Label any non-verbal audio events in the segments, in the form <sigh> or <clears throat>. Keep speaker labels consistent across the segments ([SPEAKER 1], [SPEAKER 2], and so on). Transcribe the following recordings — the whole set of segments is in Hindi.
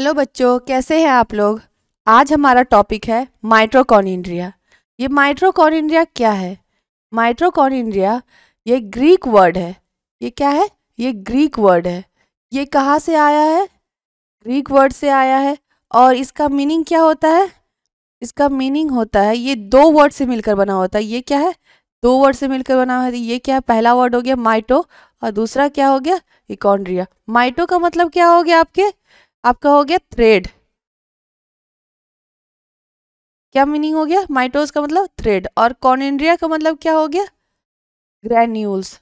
[SPEAKER 1] हेलो बच्चों कैसे हैं आप लोग आज हमारा टॉपिक है माइट्रोकॉनिंड्रिया ये माइट्रोकॉनिंड्रिया क्या है माइट्रोकॉनिंड्रिया ये ग्रीक वर्ड है ये क्या है ये ग्रीक वर्ड है ये कहाँ से आया है ग्रीक वर्ड से आया है और इसका मीनिंग क्या होता है इसका मीनिंग होता है ये दो वर्ड से मिलकर बना होता है ये क्या है दो वर्ड से मिलकर बना है ये क्या है पहला वर्ड हो गया माइटो और दूसरा क्या हो गया इकॉन्ड्रिया माइटो का मतलब क्या हो गया आपके आपका हो गया थ्रेड क्या मीनिंग हो गया माइटोस का मतलब थ्रेड और
[SPEAKER 2] कॉनेंड्रिया का मतलब क्या हो गया ग्रैन्यूल्स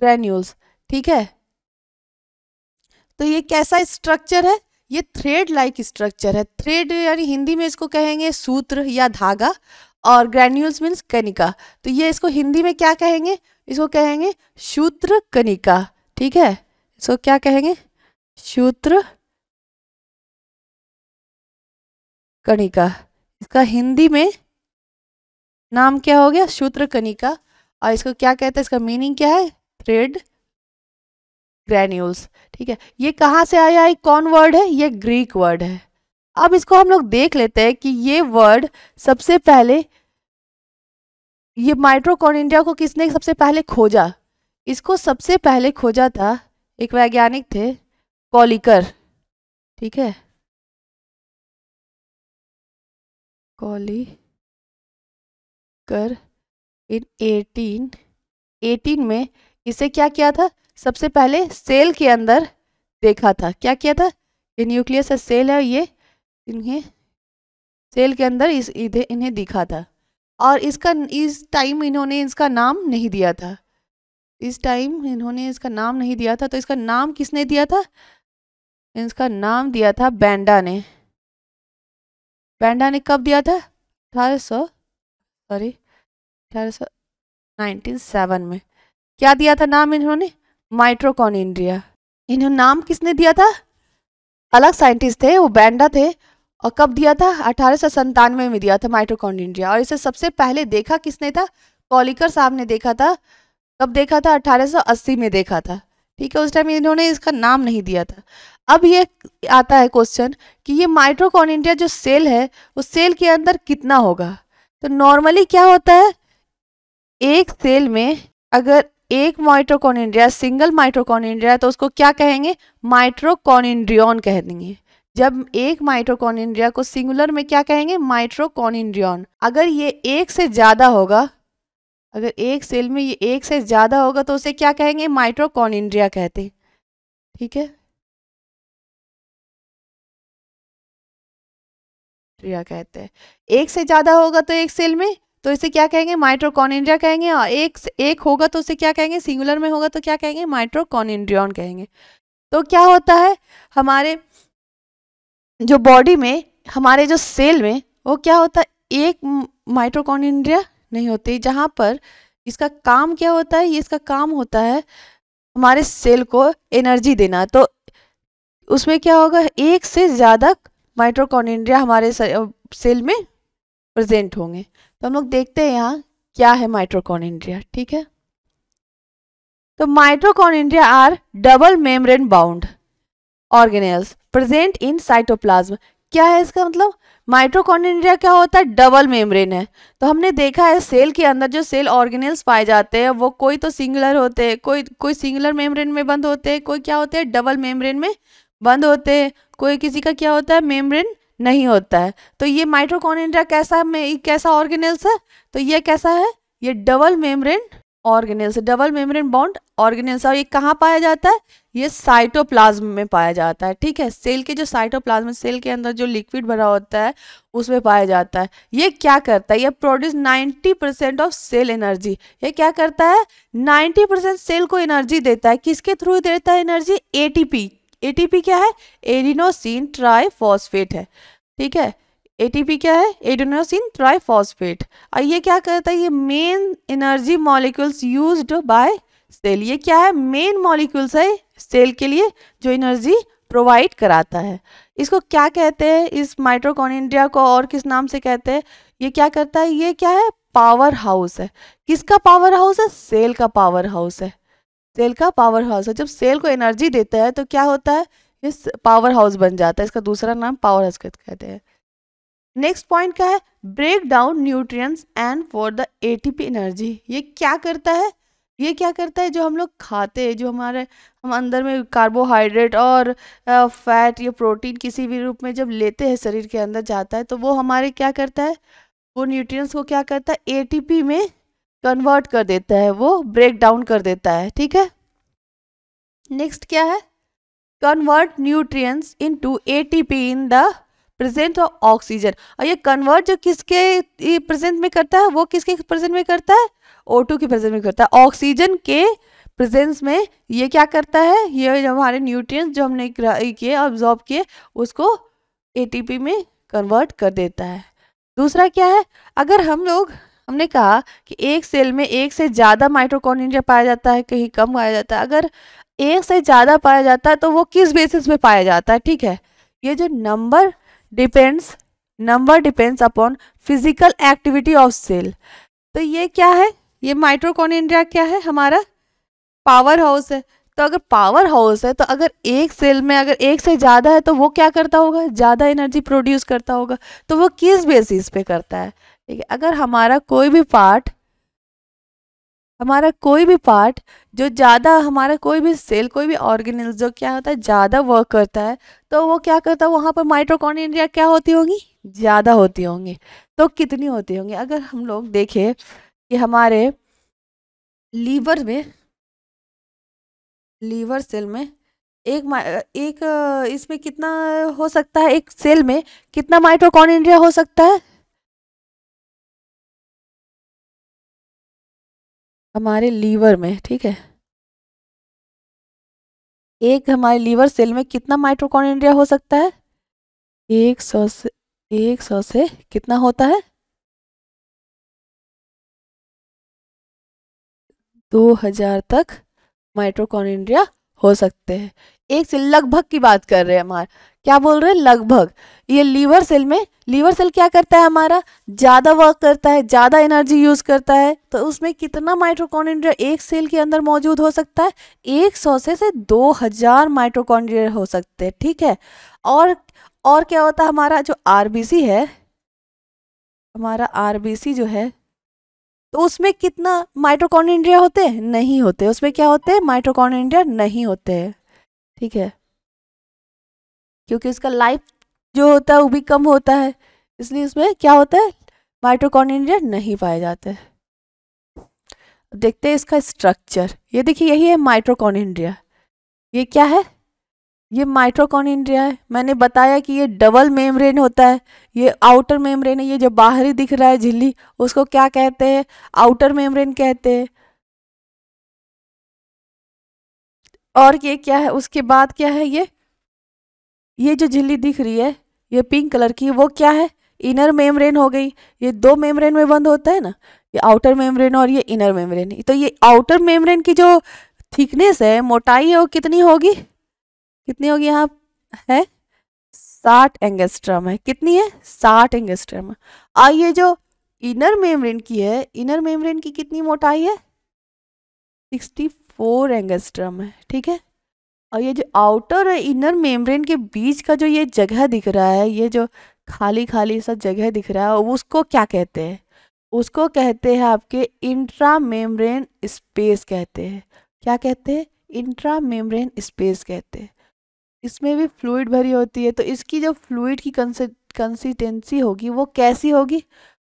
[SPEAKER 1] ग्रैन्यूल्स ठीक है तो ये कैसा स्ट्रक्चर है ये थ्रेड लाइक स्ट्रक्चर है थ्रेड यानी हिंदी में इसको कहेंगे सूत्र या धागा और ग्रैन्यूल्स मीन्स कनिका तो ये इसको हिंदी में क्या कहेंगे इसको कहेंगे सूत्र कनिका ठीक है इसको क्या कहेंगे
[SPEAKER 2] शूत्र कणिका
[SPEAKER 1] इसका हिंदी में नाम क्या हो गया शूत्र कणिका और इसको क्या कहते हैं इसका मीनिंग क्या है थ्रेड ग्रैन्यूल्स ठीक है ये कहाँ से आया है कौन वर्ड है ये ग्रीक वर्ड है अब इसको हम लोग देख लेते हैं कि ये वर्ड सबसे पहले ये माइट्रोकॉन इंडिया को किसने सबसे पहले खोजा इसको सबसे पहले खोजा था एक वैज्ञानिक थे
[SPEAKER 2] कॉलिकर ठीक है
[SPEAKER 1] कर इन एटीन एटीन में इसे क्या किया था सबसे पहले सेल के अंदर देखा था क्या किया था ये न्यूक्लियस सेल है ये इन्हें सेल के अंदर इस इधे इन्हें दिखा था और इसका इस टाइम इन्होंने इसका नाम नहीं दिया था इस टाइम इन्होंने इसका नाम नहीं दिया था तो इसका नाम किसने दिया था इसका नाम दिया था बैंडा ने बैंडा ने कब दिया था अठारह सौ सॉरी अठारह नाइनटीन सेवन में क्या दिया था नाम इन्होंने माइट्रोकॉन इंडिया इन्होंने नाम किसने दिया था अलग साइंटिस्ट थे वो बैंडा थे और कब दिया था अठारह में दिया था माइट्रोकॉन इंडिया और इसे सबसे पहले देखा किसने था कॉलिकर साहब ने देखा था कब देखा था 1880 में देखा था ठीक है उस टाइम इन्होंने इसका नाम नहीं दिया था अब ये आता है क्वेश्चन कि ये माइट्रोकॉन इंडिया जो सेल है उस सेल के अंदर कितना होगा तो नॉर्मली क्या होता है एक सेल में अगर एक माइट्रोकॉन इंडिया सिंगल माइट्रोकॉनिड्रिया तो उसको क्या कहेंगे कह देंगे जब एक माइट्रोकॉन इंडिया को सिंगुलर में क्या कहेंगे माइट्रोकॉन इंड्रियन अगर ये एक से ज़्यादा होगा अगर एक सेल में ये एक से ज़्यादा होगा तो उसे क्या कहेंगे माइट्रोकॉनिंड्रिया कहते ठीक है
[SPEAKER 2] ट्रिया कहते हैं
[SPEAKER 1] एक से ज़्यादा होगा तो एक सेल में तो इसे क्या कहेंगे माइट्रोकॉनिंड्रिया कहेंगे और एक एक होगा तो उसे क्या कहेंगे सिंगुलर में होगा तो क्या कहेंगे माइट्रोकॉन्ड्रियन कहेंगे तो क्या होता है हमारे जो बॉडी में हमारे जो सेल में वो क्या होता है एक माइट्रोकॉनिंड्रिया नहीं होती जहाँ पर इसका काम क्या होता है ये इसका काम होता है हमारे सेल को एनर्जी देना तो उसमें क्या होगा एक से ज़्यादा माइट्रोकॉन्ड्रिया हमारे सेल में प्रेजेंट होंगे तो हम लोग देखते हैं यहाँ क्या है माइट्रोकॉन्ड्रिया ठीक है तो mitochondria are double membrane bound organelles present in cytoplasm क्या है इसका मतलब माइट्रोकॉन्ड्रिया क्या होता है डबल मेम्ब्रेन है तो हमने देखा है सेल के अंदर जो सेल ऑर्गेनल्स पाए जाते हैं वो कोई तो सिंगुलर होते हैं कोई कोई सिंगुलर मेम्ब्रेन में बंद होते हैं कोई क्या होते हैं डबल मेम्ब्रेन में बंद होते हैं कोई किसी का क्या होता है मेम्ब्रेन नहीं होता है तो ये माइट्रोकॉन्ड्रिया कैसा में कैसा ऑर्गेनल्स है तो ये कैसा है ये double membrane organelles double membrane bond organelles और ये कहाँ पाया जाता है ये साइटोप्लाज्म में पाया जाता है ठीक है सेल के जो साइटोप्लाज्म सेल के अंदर जो लिक्विड भरा होता है उसमें पाया जाता है ये क्या करता है ये produce 90 percent of cell energy ये क्या करता है 90 परसेंट सेल को एनर्जी देता है किसके थ्रू देता है एनर्जी ए टी क्या है एडिनोसिन ट्राई है ठीक है एटीपी क्या है एडोनोसिन ट्राइफॉस्फेट और ये क्या करता है ये main energy molecules used by cell ये क्या है मेन मॉलिक्यूल्स है सेल के लिए जो एनर्जी प्रोवाइड कराता है इसको क्या कहते हैं इस माइट्रोकॉन्ड्रिया को और किस नाम से कहते हैं ये क्या करता है ये क्या है पावर हाउस है किसका पावर हाउस है सेल का पावर हाउस है सेल का पावर हाउस है जब सेल को एनर्जी देता है तो क्या होता है ये पावर हाउस बन जाता है इसका दूसरा नाम पावर हाउस कहते हैं नेक्स्ट पॉइंट क्या है break down nutrients and for the ATP energy ये क्या करता है ये क्या करता है जो हम लोग खाते हैं जो हमारे हम अंदर में कार्बोहाइड्रेट और फैट या प्रोटीन किसी भी रूप में जब लेते हैं शरीर के अंदर जाता है तो वो हमारे क्या करता है वो न्यूट्रिएंट्स को क्या करता है एटीपी में कन्वर्ट कर देता है वो ब्रेक डाउन कर देता है ठीक है नेक्स्ट क्या है convert nutrients into ATP in the present of oxygen और ये कन्वर्ट जो किसके प्रेजेंट में करता है वो किसके प्रेजेंट में करता है ओ टू के प्रेजेंट में करता है ऑक्सीजन के प्रेजेंस में ये क्या करता है ये हमारे न्यूट्रिएंट्स जो हमने किए ऑब्जॉर्ब किए उसको एटीपी में कन्वर्ट कर देता है दूसरा क्या है अगर हम लोग हमने कहा कि एक सेल में एक से ज़्यादा माइट्रोकॉन्ड्रिया पाया जाता है कहीं कम पाया जाता है अगर एक से ज़्यादा पाया जाता है तो वो किस बेसिस पे पाया जाता है ठीक है ये जो number depends number depends upon physical activity of cell तो ये क्या है ये इंडिया क्या है हमारा पावर हाउस है तो अगर पावर हाउस है तो अगर एक सेल में अगर एक से ज़्यादा है तो वो क्या करता होगा ज़्यादा एनर्जी प्रोड्यूस करता होगा तो वो किस बेसिस पे करता है ठीक है अगर हमारा कोई भी पार्ट हमारा कोई भी पार्ट जो ज़्यादा हमारा कोई भी सेल कोई भी ऑर्गेनिज जो क्या होता है ज़्यादा वर्क करता है तो वो क्या करता है वहाँ पर माइट्रोकॉन्ड्रिया क्या होती होंगी ज़्यादा होती होंगी तो कितनी होती होंगी अगर हम लोग देखें कि हमारे लीवर में लीवर सेल में एक एक इसमें कितना हो सकता है एक सेल में कितना माइट्रोकॉन्ड्रिया हो सकता है हमारे लीवर में ठीक है एक हमारे लीवर सेल में कितना माइट्रोकॉन्ड्रिया हो सकता है एक सौ से एक सौ से कितना होता है दो हजार तक माइट्रोकॉन्ड्रिया हो सकते हैं एक सेल लगभग की बात कर रहे हैं हमारे क्या बोल रहे हैं लगभग ये लीवर सेल में लीवर सेल क्या करता है हमारा ज़्यादा वर्क करता है ज़्यादा एनर्जी यूज़ करता है तो उसमें कितना माइट्रोकॉन्ड्रिया एक सेल के अंदर मौजूद हो सकता है एक सौ से से दो हज़ार माइट्रोकॉन्ड्रिया हो सकते हैं ठीक है और और क्या होता है हमारा जो आर है हमारा आर जो है तो उसमें कितना माइट्रोकॉन्ड्रिया होते हैं नहीं होते उसमें क्या होते हैं माइट्रोकॉन्ड्रिया नहीं होते हैं ठीक है क्योंकि उसका लाइफ जो होता है वो भी कम होता है इसलिए उसमें क्या होता है माइट्रोकॉन्ड्रिया नहीं पाए जाते देखते हैं इसका स्ट्रक्चर ये देखिए यही है माइट्रोकॉन्ड्रिया ये क्या है ये माइट्रोकॉन्ड्रिया है मैंने बताया कि ये डबल मेम्ब्रेन होता है ये आउटर मेम्ब्रेन है ये जो बाहरी दिख रहा है झिल्ली उसको क्या कहते हैं आउटर मेम्ब्रेन कहते हैं और ये क्या है उसके बाद क्या है ये ये जो झिल्ली दिख रही है ये पिंक कलर की वो क्या है इनर मेम्ब्रेन हो गई ये दो मेम्ब्रेन में बंद होता है ना ये आउटर मेम्ब्रेन और ये इनर मेम्ब्रेन तो ये आउटर मेम्ब्रेन की जो थिकनेस है मोटाई है वो कितनी होगी कितनी होगी यहाँ है साठ एंगेस्ट्रम है कितनी है साठ एंगेस्ट्रम और ये जो इनर मेम्ब्रेन की है इनर मेम्ब्रेन की कितनी मोटाई है सिक्सटी फोर एंगस्ट्रम है ठीक है और ये जो आउटर और इनर मेम्ब्रेन के बीच का जो ये जगह दिख रहा है ये जो खाली खाली सा जगह दिख रहा है उसको क्या कहते हैं उसको कहते हैं आपके इंट्रा मेम्ब्रेन स्पेस कहते हैं क्या कहते हैं इंट्रा मेम्ब्रेन स्पेस कहते हैं इसमें भी फ्लूड भरी होती है तो इसकी जो फ्लूड की कंसिस्टेंसी होगी वो कैसी होगी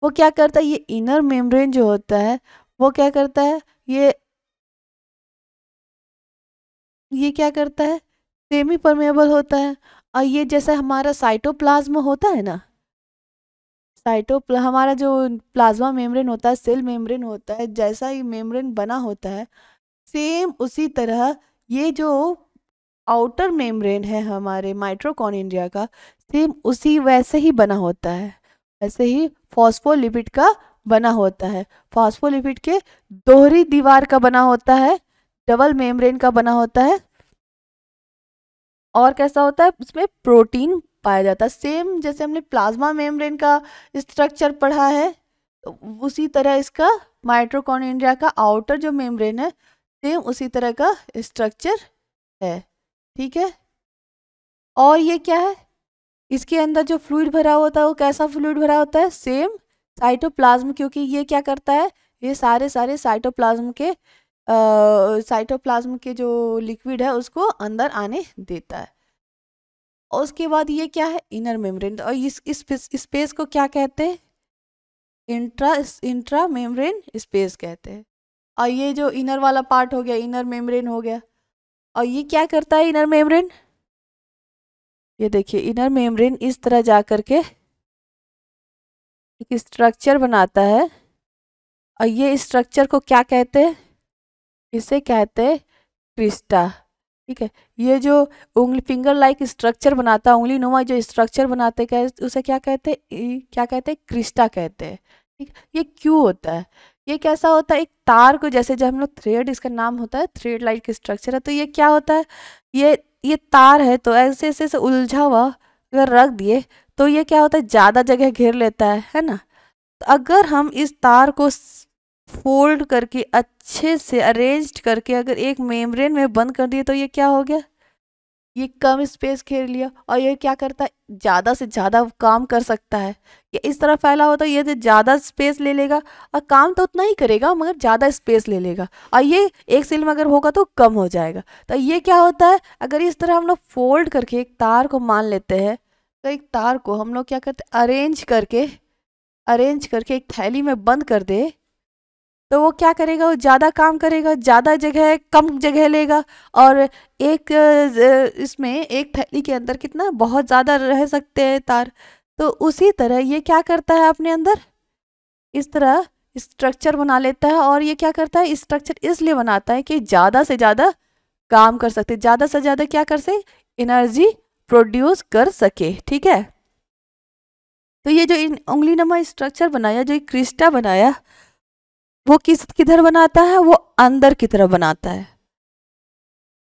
[SPEAKER 1] वो क्या करता है ये इनर मेम्ब्रेन जो होता है वो क्या करता है ये ये क्या करता है सेमी परमेबल होता है और ये जैसा हमारा साइटोप्लाज्म होता है ना साइटो हमारा जो प्लाज्मा मेम्ब्रेन होता है सेल मेम्ब्रेन होता है जैसा ये मेम्ब्रेन बना होता है सेम उसी तरह ये जो आउटर मेम्ब्रेन है हमारे इंडिया का सेम उसी वैसे ही बना होता है वैसे ही फॉस्फोलिपिड का बना होता है फॉस्फोलिपिड के दोहरी दीवार का बना होता है डबल मेम्ब्रेन का बना होता है और कैसा होता है उसमें प्रोटीन पाया जाता है सेम जैसे हमने प्लाज्मा मेम्ब्रेन का स्ट्रक्चर पढ़ा है तो उसी तरह इसका माइट्रोकॉन्ड्रिया का आउटर जो मेम्ब्रेन है सेम उसी तरह का स्ट्रक्चर है ठीक है और ये क्या है इसके अंदर जो फ्लूड भरा होता है वो कैसा फ्लूड भरा होता है सेम साइटोप्लाज्म क्योंकि ये क्या करता है ये सारे सारे साइटोप्लाज्म के साइटोप्लाज्म के जो लिक्विड है उसको अंदर आने देता है और उसके बाद ये क्या है इनर मेम्ब्रेन और इस स्पेस को क्या कहते हैं इंट्रा इंट्रा मेम्ब्रेन स्पेस कहते हैं और ये जो इनर वाला पार्ट हो गया इनर मेम्ब्रेन हो गया और ये क्या करता है इनर मेम्ब्रेन ये देखिए इनर मेम्ब्रेन इस तरह जा कर के एक स्ट्रक्चर बनाता है और ये स्ट्रक्चर को क्या कहते हैं इसे कहते हैं क्रिस्टा ठीक है ये जो उंगली फिंगर लाइक स्ट्रक्चर बनाता है उंगली नुमा जो स्ट्रक्चर बनाते कह उसे क्या कहते हैं क्या कहते हैं क्रिस्टा कहते हैं ठीक ये क्यों होता है ये कैसा होता है एक तार को जैसे जब हम लोग थ्रेड इसका नाम होता है थ्रेड लाइट का स्ट्रक्चर है तो ये क्या होता है ये ये तार है तो ऐसे ऐसे ऐसे उलझा हुआ अगर रख दिए तो ये क्या होता है ज़्यादा जगह घेर लेता है है ना तो अगर हम इस तार को फोल्ड करके अच्छे से अरेंज करके अगर एक मेम्ब्रेन में बंद कर दिए तो ये क्या हो गया ये कम स्पेस घेर लिया और ये क्या करता है ज़्यादा से ज़्यादा काम कर सकता है ये इस तरह फैला होता तो है ये तो ज़्यादा स्पेस ले लेगा और काम तो उतना ही करेगा मगर ज़्यादा स्पेस ले लेगा और ये एक सेल में अगर होगा तो कम हो जाएगा तो ये क्या होता है अगर इस तरह हम लोग फोल्ड करके एक तार को मान लेते हैं तो एक तार को हम लोग क्या करते अरेंज करके अरेंज करके एक थैली में बंद कर दे तो वो क्या करेगा वो ज़्यादा काम करेगा ज़्यादा जगह कम जगह लेगा और एक इसमें एक थैली के अंदर कितना बहुत ज़्यादा रह सकते हैं तार तो उसी तरह ये क्या करता है अपने अंदर इस तरह स्ट्रक्चर बना लेता है और ये क्या करता है स्ट्रक्चर इसलिए बनाता है कि ज़्यादा से ज़्यादा काम कर सकते ज़्यादा से ज़्यादा क्या कर सके एनर्जी प्रोड्यूस कर सके ठीक है तो ये जो इन उंगली नमा स्ट्रक्चर बनाया जो क्रिस्टा बनाया वो किस किधर बनाता है वो अंदर की तरफ बनाता है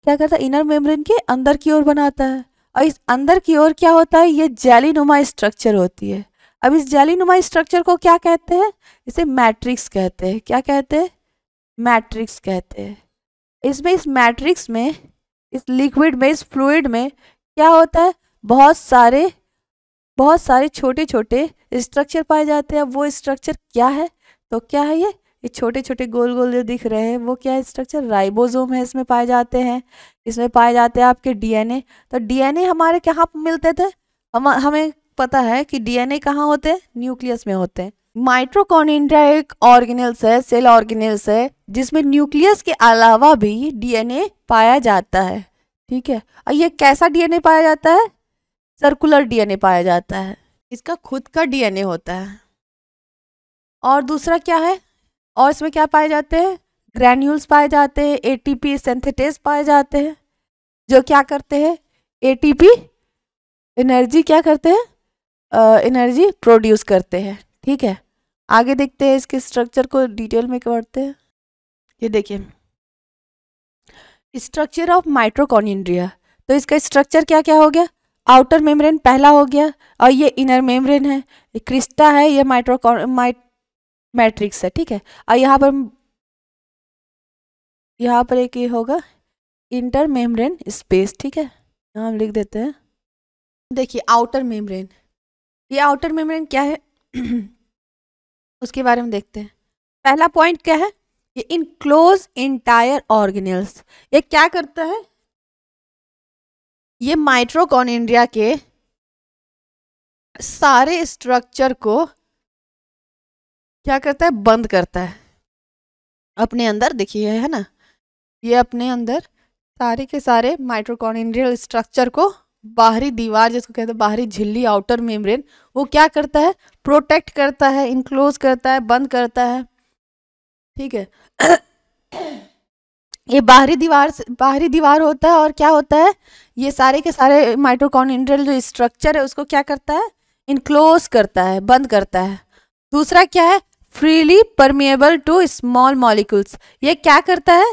[SPEAKER 1] क्या करता है इनर मेम्ब्रेन के अंदर की ओर बनाता है और इस अंदर की ओर क्या होता है ये जैली स्ट्रक्चर होती है अब इस जैली स्ट्रक्चर को क्या कहते हैं इसे मैट्रिक्स कहते हैं क्या कहते हैं मैट्रिक्स कहते हैं इसमें इस मैट्रिक्स में इस लिक्विड में इस फ्लूड में क्या होता है बहुत सारे बहुत सारे छोटे छोटे स्ट्रक्चर पाए जाते हैं वो स्ट्रक्चर क्या है तो क्या है ये ये छोटे छोटे गोल गोल जो दिख रहे हैं वो क्या है स्ट्रक्चर राइबोसोम है इसमें पाए जाते हैं इसमें पाए जाते हैं आपके डीएनए तो डीएनए हमारे कहाँ मिलते थे हम हमें पता है कि डीएनए कहाँ होते हैं न्यूक्लियस में होते हैं माइट्रोकॉन्ड्रिया एक ऑर्गेनल्स है सेल ऑर्गेनल्स है जिसमें न्यूक्लियस के अलावा भी डीएनए पाया जाता है ठीक है और ये कैसा डीएनए पाया जाता है सर्कुलर डीएनए पाया जाता है इसका खुद का डीएनए होता है और दूसरा क्या है और इसमें क्या पाए जाते हैं ग्रैन्यूल्स पाए जाते हैं एटीपी सिंथेटेस पाए जाते हैं जो क्या करते हैं एटीपी एनर्जी क्या करते हैं एनर्जी प्रोड्यूस करते हैं ठीक है आगे देखते हैं इसके स्ट्रक्चर को डिटेल में करते हैं ये देखिए स्ट्रक्चर ऑफ माइट्रोकॉनिड्रिया तो इसका स्ट्रक्चर क्या क्या हो गया आउटर मेम्ब्रेन पहला हो गया और ये इनर मेम्ब्रेन है क्रिस्टा है ये माइट्रोकॉन माइट मैट्रिक्स है ठीक है और यहाँ पर यहाँ पर एक ये होगा इंटर मेम्ब्रेन स्पेस ठीक है यहाँ हम लिख देते हैं देखिए आउटर मेम्ब्रेन ये आउटर मेम्ब्रेन क्या है <clears throat> उसके बारे में देखते हैं पहला पॉइंट क्या है ये इनक्लोज
[SPEAKER 2] इंटायर ऑर्गेनल्स ये क्या करता है ये माइट्रोकॉन इंडिया के सारे स्ट्रक्चर को
[SPEAKER 1] क्या करता है बंद करता है अपने अंदर देखिए है ना ये अपने अंदर सारे के सारे माइट्रोकॉन्ड्रियल स्ट्रक्चर को बाहरी दीवार जिसको कहते हैं बाहरी झिल्ली आउटर मेम्ब्रेन वो क्या करता है प्रोटेक्ट करता है इनक्लोज करता है बंद करता है ठीक है <coughs> ये बाहरी दीवार बाहरी दीवार होता है और क्या होता है ये सारे के सारे माइट्रोकॉन्ड्रियल जो स्ट्रक्चर है उसको क्या करता है इनक्लोज करता है बंद करता है दूसरा क्या है freely permeable to small molecules ये क्या करता है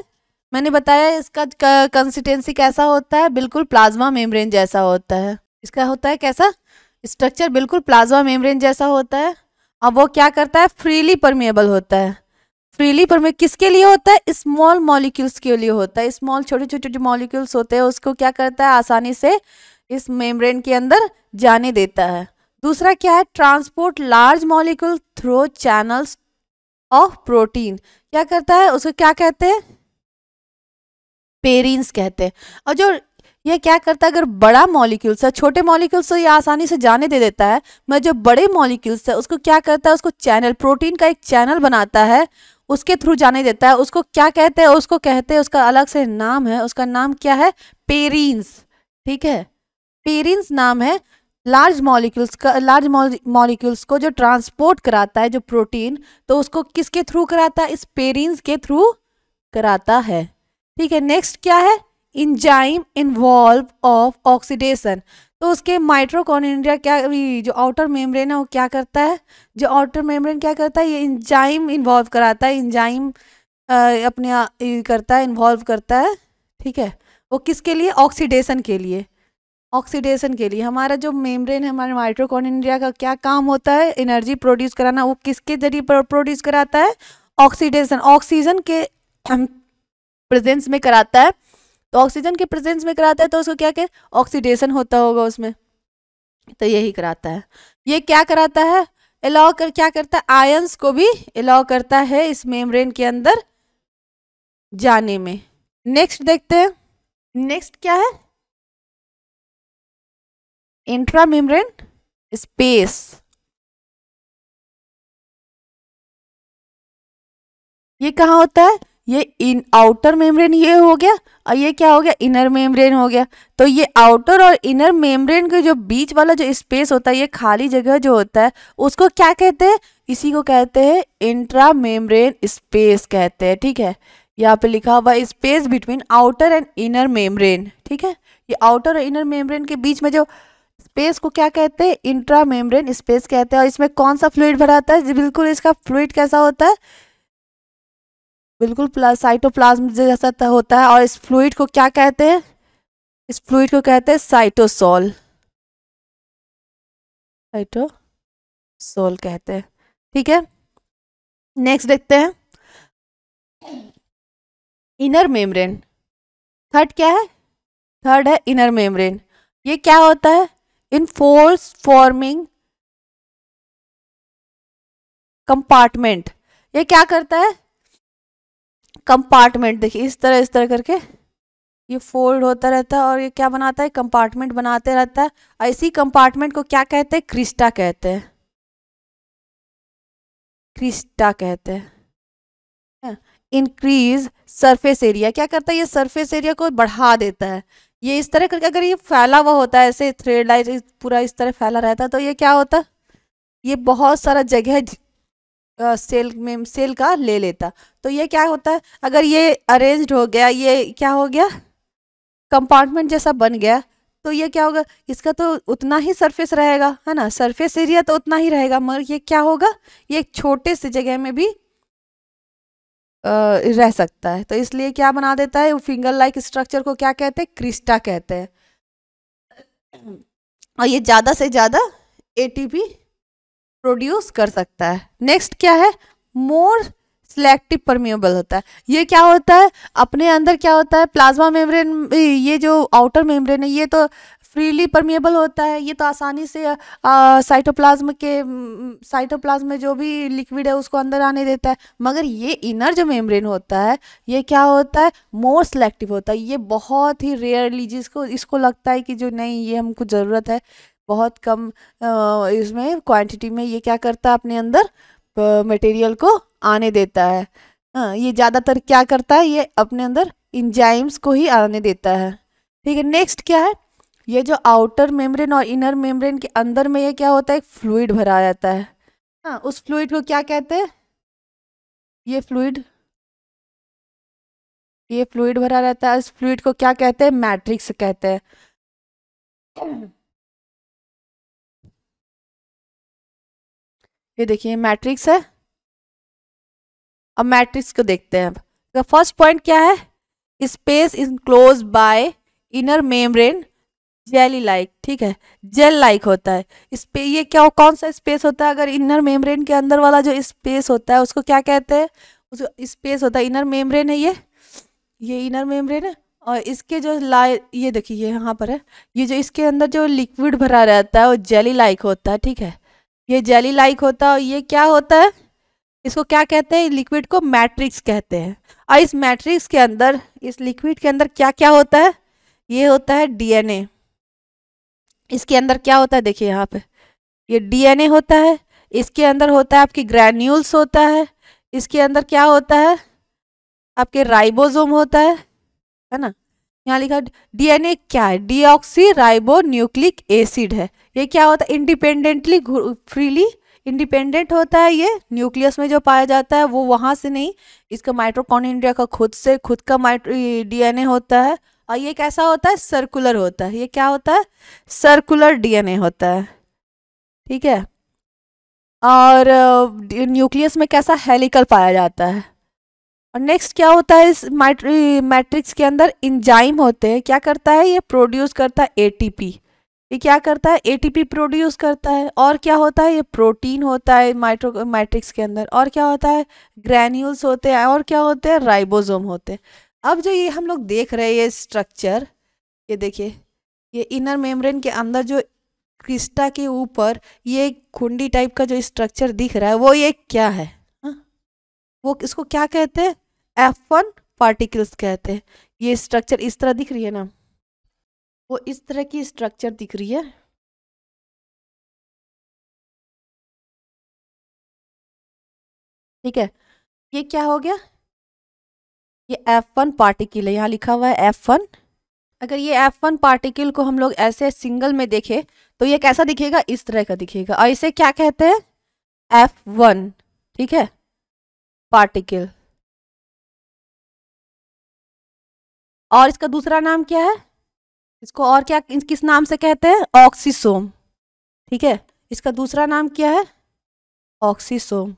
[SPEAKER 1] मैंने बताया इसका कंसिस्टेंसी कैसा होता है बिल्कुल प्लाज्मा मेम्ब्रेन जैसा होता है इसका होता है कैसा स्ट्रक्चर बिल्कुल प्लाज्मा मेम्ब्रेन जैसा होता है अब वो क्या करता है फ्रीली परमिएबल होता है फ्रीली परमे किसके लिए होता है स्मॉल मॉलिक्यूल्स के लिए होता है स्मॉल छोटे छोटे जो मॉलिक्यूल्स होते हैं उसको क्या करता है आसानी से इस मेम्ब्रेन के अंदर जाने देता है दूसरा क्या है transport large molecule through channels of protein क्या करता है उसको क्या कहते हैं पेरिन्स कहते हैं और जो ये क्या करता है अगर बड़ा मॉलिक्यूल्स है छोटे मॉलिक्यूल्स तो ये आसानी से जाने दे देता है मगर जो बड़े मॉलिक्यूल्स है उसको क्या करता है उसको चैनल प्रोटीन का एक चैनल बनाता है उसके थ्रू जाने देता है उसको क्या कहते हैं उसको कहते हैं उसका अलग से नाम है उसका नाम क्या है पेरिन्स ठीक है पेरिन्स नाम है लार्ज मॉलिक्यूल्स का लार्ज मॉलिक्यूल्स को जो ट्रांसपोर्ट कराता है जो प्रोटीन तो उसको किसके थ्रू कराता है स्पेरिन्स के थ्रू कराता है ठीक है नेक्स्ट क्या है इंजाइम इन्वॉल्व ऑफ ऑक्सीडेशन तो उसके माइट्रोकॉन्ड्रिया क्या जो आउटर मेम्ब्रेन है वो क्या करता है जो आउटर मेम्ब्रेन क्या करता है ये इंजाइम इन्वॉल्व कराता है इंजाइम अपने करता है इन्वॉल्व करता है ठीक है वो किसके लिए ऑक्सीडेशन के लिए ऑक्सीडेशन के लिए हमारा जो मेम्ब्रेन है हमारे माइट्रोकॉन्ड्रिया का क्या काम होता है एनर्जी प्रोड्यूस कराना वो किसके जरिए प्रोड्यूस कराता है ऑक्सीडेशन ऑक्सीजन के प्रेजेंस में कराता है तो ऑक्सीजन के प्रेजेंस में कराता है तो उसको क्या क्या ऑक्सीडेशन होता होगा उसमें तो यही कराता है ये क्या कराता है अलाउ कर क्या करता है आयंस को भी अलाउ करता है इस मेम्ब्रेन के अंदर जाने में नेक्स्ट देखते हैं नेक्स्ट क्या है
[SPEAKER 2] इंट्रामेम्ब्रेन स्पेस ये कहाँ होता है ये इन
[SPEAKER 1] आउटर मेम्ब्रेन ये हो गया और ये क्या हो गया इनर मेम्ब्रेन हो गया तो ये आउटर और इनर मेम्ब्रेन के जो बीच वाला जो स्पेस होता है ये खाली जगह जो होता है उसको क्या कहते हैं इसी को कहते हैं इंट्रा मेम्ब्रेन स्पेस कहते हैं ठीक है यहाँ पे लिखा हुआ space between outer and inner membrane ठीक है ये आउटर और इनर मेम्ब्रेन के बीच में जो स्पेस को क्या कहते हैं इंट्रा मेम्ब्रेन स्पेस कहते हैं और इसमें कौन सा फ्लूड भरा होता है बिल्कुल इसका फ्लूड कैसा होता है बिल्कुल साइटोप्लाज्म जैसा होता है और इस फ्लूड को क्या कहते हैं इस फ्लूड को कहते हैं साइटोसोल साइटोसोल कहते हैं
[SPEAKER 2] ठीक है नेक्स्ट देखते हैं इनर मेम्ब्रेन थर्ड क्या है थर्ड है इनर मेम्ब्रेन ये क्या होता है in force forming
[SPEAKER 1] कंपार्टमेंट ये क्या करता है कंपार्टमेंट देखिए इस तरह इस तरह करके ये फोल्ड होता रहता है और ये क्या बनाता है कंपार्टमेंट बनाते रहता है इसी कंपार्टमेंट को क्या कहते हैं क्रिस्टा कहते हैं क्रिस्टा कहते हैं इंक्रीज सरफेस एरिया क्या करता है ये सरफेस एरिया को बढ़ा देता है ये इस तरह करके अगर ये फैला हुआ होता है ऐसे थ्रेड लाइन पूरा इस तरह फैला रहता तो ये क्या होता ये बहुत सारा जगह सेल में सेल का ले लेता तो ये क्या होता है अगर ये अरेंज्ड हो गया ये क्या हो गया कंपार्टमेंट जैसा बन गया तो ये क्या होगा इसका तो उतना ही सरफेस रहेगा है ना सरफेस एरिया तो उतना ही रहेगा मगर ये क्या होगा ये छोटे से जगह में भी रह सकता है तो इसलिए क्या बना देता है फिंगर लाइक स्ट्रक्चर को क्या कहते हैं क्रिस्टा कहते हैं और ये ज़्यादा से ज़्यादा एटीपी प्रोड्यूस कर सकता है नेक्स्ट क्या है मोर सिलेक्टिव परमिबल होता है ये क्या होता है अपने अंदर क्या होता है प्लाज्मा मेम्ब्रेन ये जो आउटर मेम्ब्रेन है ये तो फ्रीली परमिएबल होता है ये तो आसानी से साइटोप्लाज्म के साइटोप्लाज्म में जो भी लिक्विड है उसको अंदर आने देता है मगर ये इनर जो मेम्ब्रेन होता है ये क्या होता है मोर सेलेक्टिव होता है ये बहुत ही रेयरली जिसको इसको लगता है कि जो नहीं ये हमको ज़रूरत है बहुत कम इसमें क्वांटिटी में ये क्या करता है अपने अंदर मटेरियल को आने देता है आ, हाँ, ये ज़्यादातर क्या करता है ये अपने अंदर इंजाइम्स को ही आने देता है ठीक है नेक्स्ट क्या है ये जो आउटर मेम्ब्रेन और इनर मेम्ब्रेन के अंदर में ये क्या होता है एक फ्लूड भरा जाता है हाँ उस फ्लूड को क्या कहते हैं ये फ्लूड
[SPEAKER 2] ये फ्लूड भरा रहता है इस फ्लूड को क्या कहते हैं मैट्रिक्स कहते हैं ये देखिए
[SPEAKER 1] मैट्रिक्स है अब मैट्रिक्स को देखते हैं अब फर्स्ट तो पॉइंट क्या है space close by inner membrane jelly like ठीक है जेल लाइक होता है इस पे ये क्या कौन सा स्पेस होता है अगर इनर मेम्ब्रेन के अंदर वाला जो स्पेस होता है उसको क्या कहते हैं उसको स्पेस होता है इनर मेम्ब्रेन है ये ये इनर मेम्ब्रेन है और इसके जो लाइ ये देखिए ये यहाँ पर है ये जो इसके अंदर जो लिक्विड भरा रहता है वो जेली लाइक होता है ठीक है ये जेली लाइक होता है और ये क्या होता है इसको क्या कहते हैं लिक्विड को मैट्रिक्स कहते हैं और इस मैट्रिक्स के अंदर इस लिक्विड के अंदर क्या क्या होता है ये होता है डीएनए इसके अंदर क्या होता है देखिए यहाँ पे ये डीएनए होता है इसके अंदर होता है आपकी ग्रैन्यूल्स होता है इसके अंदर क्या होता है आपके राइबोसोम होता है है ना यहाँ लिखा डीएनए क्या है डीऑक्सी राइबो न्यूक्लिक एसिड है ये क्या होता है इंडिपेंडेंटली फ्रीली इंडिपेंडेंट होता है ये न्यूक्लियस में जो पाया जाता है वो वहाँ से नहीं इसका माइट्रोकॉन्ड्रिया का खुद से खुद का माइट्रो डीएनए होता है और ये कैसा होता है सर्कुलर होता है ये क्या होता है सर्कुलर डीएनए होता है ठीक है और न्यूक्लियस में कैसा हेलिकल पाया जाता है और नेक्स्ट क्या होता है इस मैट्रिक्स के अंदर इंजाइम होते हैं क्या करता है ये प्रोड्यूस करता है एटीपी ये क्या करता है एटीपी प्रोड्यूस करता है और क्या होता है ये प्रोटीन होता है माइट्रो मैट्रिक्स के अंदर और क्या होता है ग्रैन्यूल्स होते हैं और क्या होते हैं राइबोसोम होते हैं अब जो ये हम लोग देख रहे हैं ये स्ट्रक्चर ये देखिए ये इनर मेम्ब्रेन के अंदर जो क्रिस्टा के ऊपर ये खुंडी टाइप का जो स्ट्रक्चर दिख रहा है वो ये क्या है हा? वो इसको क्या कहते हैं एफ वन पार्टिकल्स कहते हैं ये स्ट्रक्चर इस तरह दिख रही है ना वो इस तरह की स्ट्रक्चर दिख रही है ठीक है ये क्या हो गया ये एफ वन पार्टिकल है यहाँ लिखा हुआ है एफ वन अगर ये एफ वन पार्टिकल को हम लोग ऐसे सिंगल में देखें तो ये कैसा दिखेगा इस तरह का दिखेगा और इसे क्या कहते हैं एफ वन ठीक है पार्टिकल और इसका दूसरा नाम क्या है इसको और क्या किस नाम से कहते हैं ऑक्सीसोम ठीक है इसका दूसरा नाम क्या है ऑक्सीसोम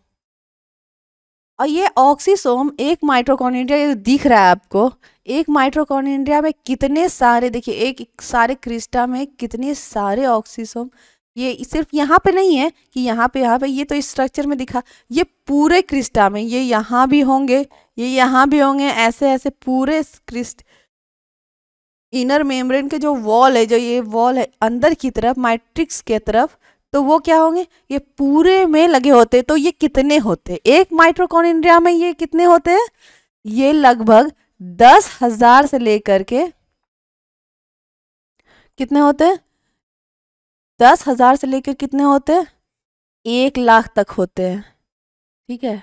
[SPEAKER 1] और ये ऑक्सीसोम एक माइट्रोकॉन्ड्रिया दिख रहा है आपको एक माइट्रोकॉन्ड्रिया में कितने सारे देखिए एक सारे क्रिस्टा में कितने सारे ऑक्सीसोम ये सिर्फ यहाँ पे नहीं है कि यहाँ पे यहाँ पे ये तो स्ट्रक्चर में दिखा ये पूरे क्रिस्टा में ये यहाँ भी होंगे ये यहाँ भी होंगे ऐसे ऐसे पूरे क्रिस्ट इनर मेम्ब्रेन के जो वॉल है जो ये वॉल है अंदर की तरफ माइट्रिक्स के तरफ तो वो क्या होंगे ये पूरे में लगे होते तो ये कितने होते एक इंडिया में ये कितने होते हैं ये लगभग दस हजार से लेकर के कितने होते दस हजार से लेकर कितने होते हैं एक लाख तक होते हैं ठीक है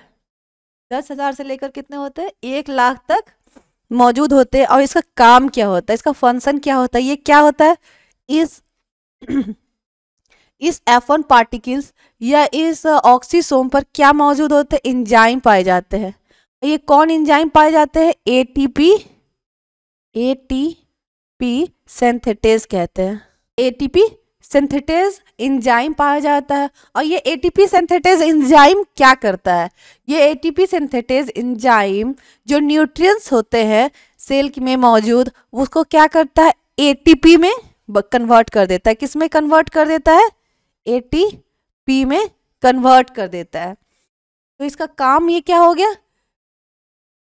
[SPEAKER 1] दस हजार से लेकर कितने होते हैं एक लाख तक मौजूद होते हैं और इसका काम क्या होता है इसका फंक्शन क्या होता है ये क्या होता है इस इस एफ वन पार्टिकल्स या इस ऑक्सीसोम पर क्या मौजूद होते हैं इंजाइम पाए जाते हैं ये कौन इंजाइम पाए जाते हैं A T P A T P synthetase कहते हैं A T P synthetase enzyme पाया जाता है और ये A T P synthetase enzyme क्या करता है ये A T P synthetase enzyme जो न्यूट्रिएंट्स होते हैं सेल में मौजूद उसको क्या करता है ए टी पी में कन्वर्ट कर देता है किस में कन्वर्ट कर देता है ए पी में कन्वर्ट कर देता है तो इसका काम ये क्या हो गया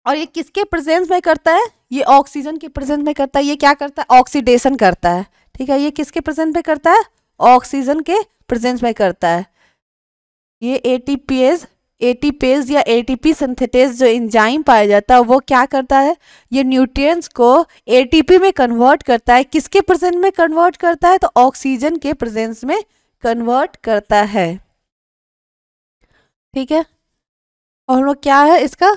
[SPEAKER 1] और ये किसके प्रेजेंस में करता है ये ऑक्सीजन के प्रेजेंस में करता है ये क्या करता है ऑक्सीडेशन करता है ठीक है ये किसके प्रेजेंस में करता है ऑक्सीजन के प्रेजेंस में करता है ये एटीपीएस एटीपेज या एटीपी सिंथेटेज जो इंजाइम पाया जाता है वो क्या करता है ये न्यूट्रिएंट्स को एटीपी में कन्वर्ट करता है किसके प्रेजेंस में कन्वर्ट करता है तो ऑक्सीजन के प्रेजेंस में कन्वर्ट करता है ठीक है और हम लोग क्या है इसका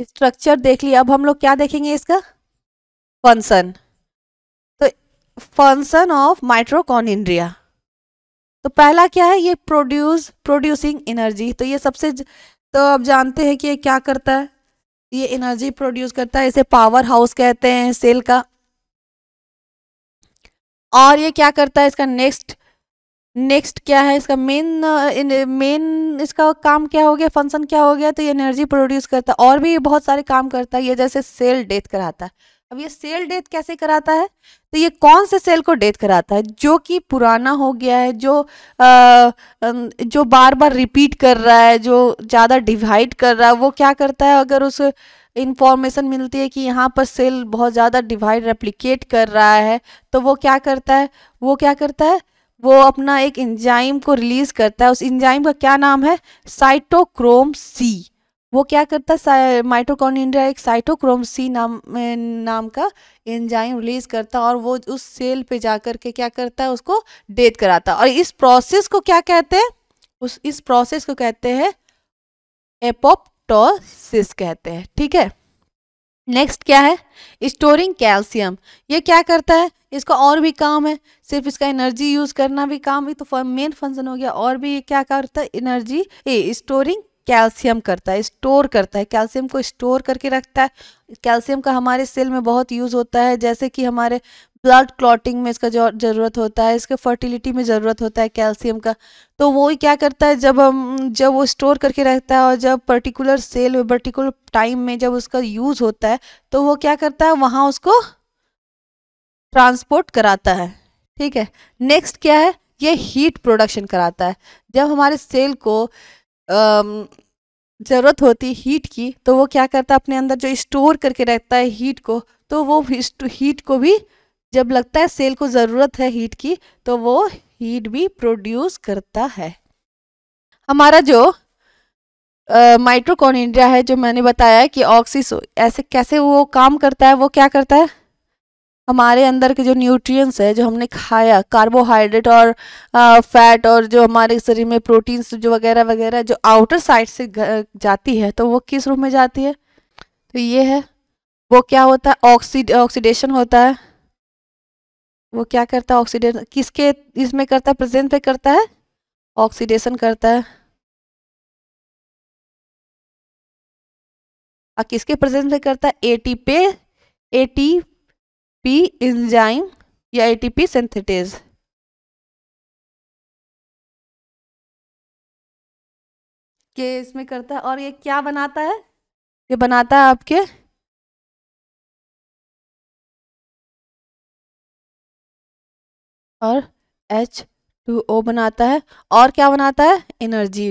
[SPEAKER 1] स्ट्रक्चर देख लिया अब हम लोग क्या देखेंगे इसका फंक्शन तो फंक्शन ऑफ माइट्रोकॉनिंड्रिया तो पहला क्या है ये प्रोड्यूस प्रोड्यूसिंग एनर्जी तो ये सबसे तो आप जानते हैं कि ये क्या करता है ये एनर्जी प्रोड्यूस करता है इसे पावर हाउस कहते हैं सेल का और ये क्या करता है इसका नेक्स्ट नेक्स्ट क्या है इसका मेन मेन uh, इसका काम क्या हो गया फंक्शन क्या हो गया तो ये एनर्जी प्रोड्यूस करता है और भी बहुत सारे काम करता है ये जैसे सेल डेथ कराता है अब ये सेल डेथ कैसे कराता है तो ये कौन से सेल को डेथ कराता है जो कि पुराना हो गया है जो आ, uh, um, जो बार बार रिपीट कर रहा है जो ज़्यादा डिवाइड कर रहा है वो क्या करता है अगर उस इंफॉर्मेशन मिलती है कि यहाँ पर सेल बहुत ज़्यादा डिवाइड रेप्लीकेट कर रहा है तो वो क्या करता है वो क्या करता है वो अपना एक इंजाइम को रिलीज करता है उस इंजाइम का क्या नाम है साइटोक्रोम सी वो क्या करता है माइटोकॉन्ड्रिया एक साइटोक्रोम सी नाम नाम का एंजाइम रिलीज करता और वो उस सेल पे जा कर के क्या करता है उसको डेथ कराता है और इस प्रोसेस को क्या कहते हैं उस इस प्रोसेस को कहते हैं एपोप्टोसिस कहते हैं ठीक है नेक्स्ट क्या है स्टोरिंग कैल्शियम ये क्या करता है इसका और भी काम है सिर्फ इसका एनर्जी यूज़ करना भी काम ही तो मेन फंक्शन हो गया और भी ये क्या करता है एनर्जी ए स्टोरिंग कैल्शियम करता है स्टोर करता है कैल्शियम को स्टोर करके रखता है कैल्शियम का हमारे सेल में बहुत यूज़ होता है जैसे कि हमारे ब्लड क्लॉटिंग में इसका जो ज़रूरत होता है इसके फर्टिलिटी में ज़रूरत होता है कैल्शियम का तो वो क्या करता है जब हम जब वो स्टोर करके रखता है और जब पर्टिकुलर सेल में पर्टिकुलर टाइम में जब उसका यूज़ होता है तो वो क्या करता है वहाँ उसको ट्रांसपोर्ट कराता है ठीक है नेक्स्ट क्या है ये हीट प्रोडक्शन कराता है जब हमारे सेल को ज़रूरत होती हीट की तो वो क्या करता है अपने अंदर जो स्टोर करके रखता है हीट को तो वो हीट को भी जब लगता है सेल को ज़रूरत है हीट की तो वो हीट भी प्रोड्यूस करता है हमारा जो माइट्रोकोनिड्रिया है जो मैंने बताया कि ऑक्सीसो ऐसे कैसे वो काम करता है वो क्या करता है हमारे अंदर के जो न्यूट्रिएंट्स है जो हमने खाया कार्बोहाइड्रेट और आ, फैट और जो हमारे शरीर में प्रोटीन्स जो वगैरह वगैरह जो आउटर साइड से जाती है तो वो किस रूप में जाती है तो ये है वो क्या होता है ऑक्सीड ऑक्सीडेशन होता है वो क्या करता है ऑक्सीडेशन किसके इसमें करता है प्रेजेंट पे करता है ऑक्सीडेशन करता है
[SPEAKER 2] और किसके प्रेजेंट पे करता है ATPase T P enzyme या एटीपी सिंथेटेज के इसमें करता है और ये क्या बनाता है ये बनाता है आपके और एच टू ओ बनाता है और क्या बनाता है एनर्जी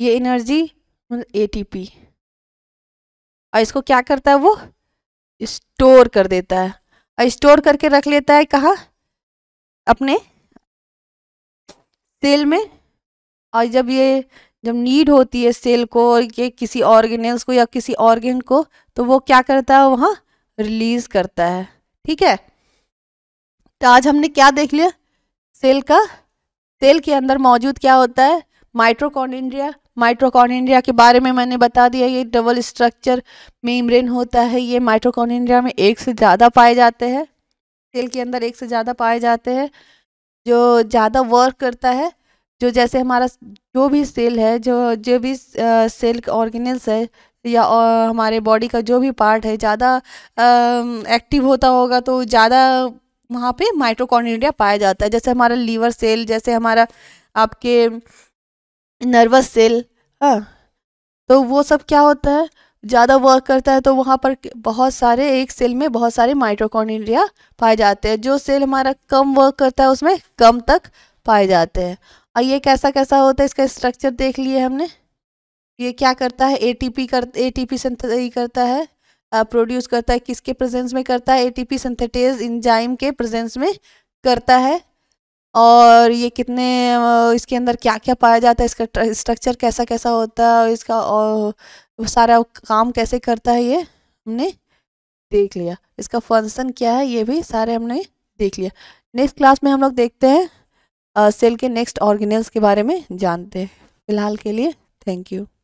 [SPEAKER 2] ये एनर्जी ए टी पी और इसको क्या करता है वो स्टोर कर देता है
[SPEAKER 1] और स्टोर करके रख लेता है कहा अपने सेल में और जब ये जब नीड होती है सेल को और ये किसी ऑर्गेनेल्स को या किसी ऑर्गेन को तो वो क्या करता है वहाँ रिलीज करता है ठीक है तो आज हमने क्या देख लिया सेल का सेल के अंदर मौजूद क्या होता है माइट्रोकॉन्ड्रिया माइट्रोकॉन्ड्रिया के बारे में मैंने बता दिया ये डबल स्ट्रक्चर मेम्ब्रेन होता है ये माइट्रोकॉन्ड्रिया में एक से ज़्यादा पाए जाते हैं सेल के अंदर एक से ज़्यादा पाए जाते हैं जो ज़्यादा वर्क करता है जो जैसे हमारा जो भी सेल है जो जो भी सेल ऑर्गेनल्स है या और हमारे बॉडी का जो भी पार्ट है ज़्यादा एक्टिव होता होगा तो ज़्यादा वहाँ पे माइट्रोकॉन्ड्रिया पाया जाता है जैसे हमारा लीवर सेल जैसे हमारा आपके नर्वस सेल हाँ तो वो सब क्या होता है ज़्यादा वर्क करता है तो वहाँ पर बहुत सारे एक सेल में बहुत सारे माइट्रोकॉन्ड्रिया पाए जाते हैं जो सेल हमारा कम वर्क करता है उसमें कम तक पाए जाते हैं और ये कैसा कैसा होता है इसका स्ट्रक्चर देख लिए हमने ये क्या करता है एटीपी कर एटीपी टी करता है प्रोड्यूस करता है किसके प्रेजेंस में करता है एटीपी सिंथेटेज इंजाइम के प्रेजेंस में करता है और ये कितने इसके अंदर क्या क्या पाया जाता है इसका स्ट्रक्चर कैसा कैसा होता है इसका और सारा काम कैसे करता है ये हमने देख लिया इसका फंक्शन क्या है ये भी सारे हमने देख लिया नेक्स्ट क्लास में हम लोग देखते हैं सेल के नेक्स्ट ऑर्गेनल्स के बारे में जानते हैं फिलहाल के लिए थैंक यू